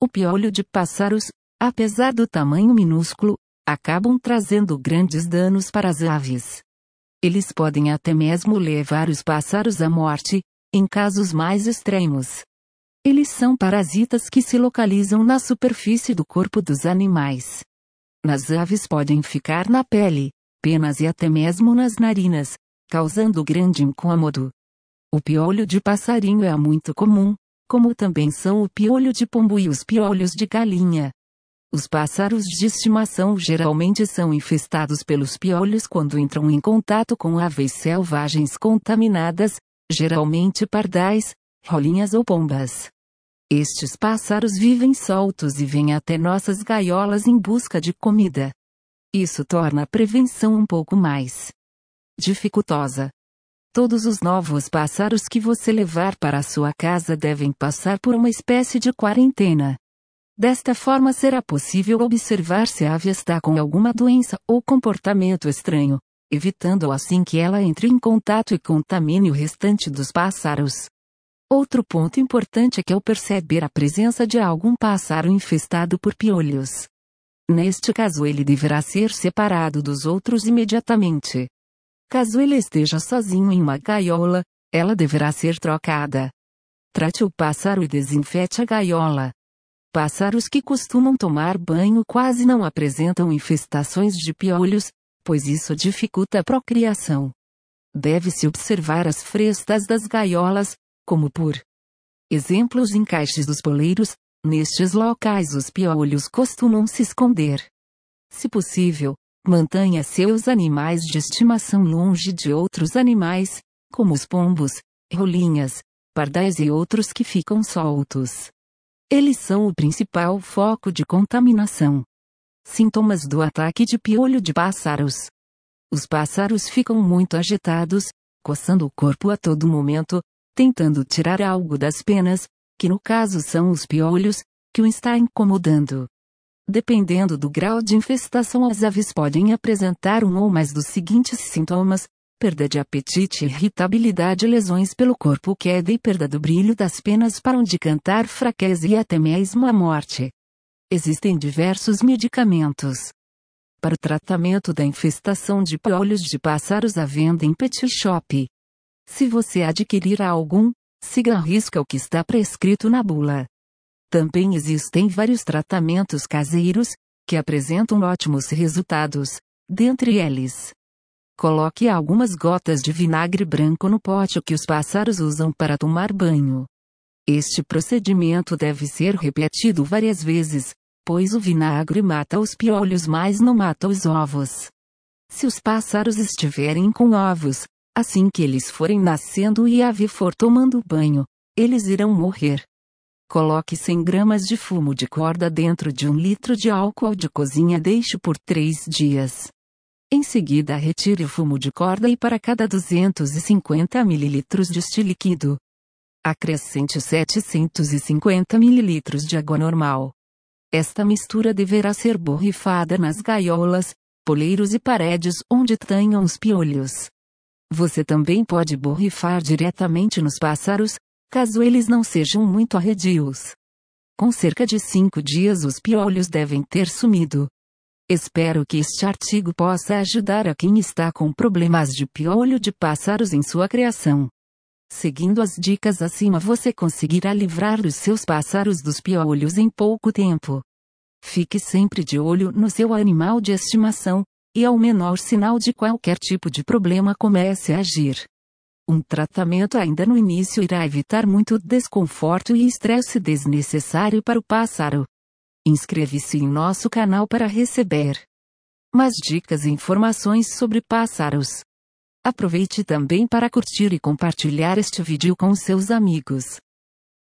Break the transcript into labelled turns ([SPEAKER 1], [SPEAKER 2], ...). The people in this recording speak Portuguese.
[SPEAKER 1] O piolho de pássaros, apesar do tamanho minúsculo, acabam trazendo grandes danos para as aves. Eles podem até mesmo levar os pássaros à morte, em casos mais extremos. Eles são parasitas que se localizam na superfície do corpo dos animais. Nas aves podem ficar na pele, penas e até mesmo nas narinas, causando grande incômodo. O piolho de passarinho é muito comum, como também são o piolho de pombo e os piolhos de galinha. Os pássaros de estimação geralmente são infestados pelos piolhos quando entram em contato com aves selvagens contaminadas, geralmente pardais, rolinhas ou pombas. Estes pássaros vivem soltos e vêm até nossas gaiolas em busca de comida. Isso torna a prevenção um pouco mais dificultosa, Todos os novos pássaros que você levar para sua casa devem passar por uma espécie de quarentena. Desta forma será possível observar se a ave está com alguma doença ou comportamento estranho, evitando assim que ela entre em contato e contamine o restante dos pássaros. Outro ponto importante é que ao perceber a presença de algum pássaro infestado por piolhos, neste caso ele deverá ser separado dos outros imediatamente. Caso ele esteja sozinho em uma gaiola, ela deverá ser trocada. Trate o pássaro e desinfete a gaiola. Pássaros que costumam tomar banho quase não apresentam infestações de piolhos, pois isso dificulta a procriação. Deve-se observar as frestas das gaiolas, como por exemplo os encaixes dos poleiros, nestes locais os piolhos costumam se esconder. Se possível, Mantenha seus animais de estimação longe de outros animais, como os pombos, rolinhas, pardais e outros que ficam soltos. Eles são o principal foco de contaminação. Sintomas do ataque de piolho de pássaros. Os pássaros ficam muito agitados, coçando o corpo a todo momento, tentando tirar algo das penas, que no caso são os piolhos, que o está incomodando. Dependendo do grau de infestação, as aves podem apresentar um ou mais dos seguintes sintomas: perda de apetite, irritabilidade, lesões pelo corpo, queda e perda do brilho das penas para onde cantar, fraqueza e até mesmo a morte. Existem diversos medicamentos. Para o tratamento da infestação de piolhos de pássaros à venda em pet shop. Se você adquirir algum, siga a risca o que está prescrito na bula. Também existem vários tratamentos caseiros, que apresentam ótimos resultados, dentre eles. Coloque algumas gotas de vinagre branco no pote que os pássaros usam para tomar banho. Este procedimento deve ser repetido várias vezes, pois o vinagre mata os piolhos, mas não mata os ovos. Se os pássaros estiverem com ovos, assim que eles forem nascendo e a ave for tomando banho, eles irão morrer. Coloque 100 gramas de fumo de corda dentro de um litro de álcool de cozinha e deixe por 3 dias. Em seguida, retire o fumo de corda e para cada 250 ml deste líquido, acrescente 750 ml de água normal. Esta mistura deverá ser borrifada nas gaiolas, poleiros e paredes onde tenham os piolhos. Você também pode borrifar diretamente nos pássaros, caso eles não sejam muito arredios. Com cerca de cinco dias os piolhos devem ter sumido. Espero que este artigo possa ajudar a quem está com problemas de piolho de pássaros em sua criação. Seguindo as dicas acima você conseguirá livrar os seus pássaros dos piolhos em pouco tempo. Fique sempre de olho no seu animal de estimação, e ao menor sinal de qualquer tipo de problema comece a agir. Um tratamento ainda no início irá evitar muito desconforto e estresse desnecessário para o pássaro. Inscreve-se em nosso canal para receber mais dicas e informações sobre pássaros. Aproveite também para curtir e compartilhar este vídeo com seus amigos.